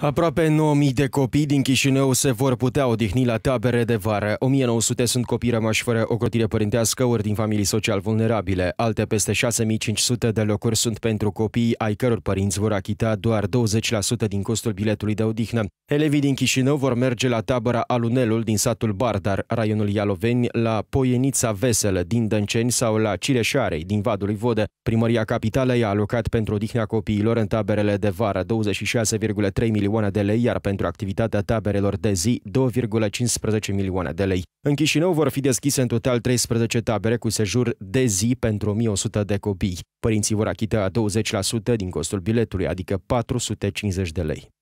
Aproape 9.000 de copii din Chișinău se vor putea odihni la tabere de vară. 1.900 sunt copii rămași fără ocrotire părintească ori din familii social vulnerabile. Alte peste 6.500 de locuri sunt pentru copii ai căror părinți vor achita doar 20% din costul biletului de odihnă. Elevii din Chișinău vor merge la tabăra Alunelul din satul Bardar, raionul Ialoveni, la Poienița Veselă din Dânceni sau la Cireșarei din Vadului Vodă. Primăria Capitalei a alocat pentru odihnea copiilor în taberele de vară 26,3 milioane milioane de lei, iar pentru activitatea taberelor de zi 2,15 milioane de lei. În Chișinău vor fi deschise în total 13 tabere cu sejur de zi pentru 1100 de copii. Părinții vor achita 20% din costul biletului, adică 450 de lei.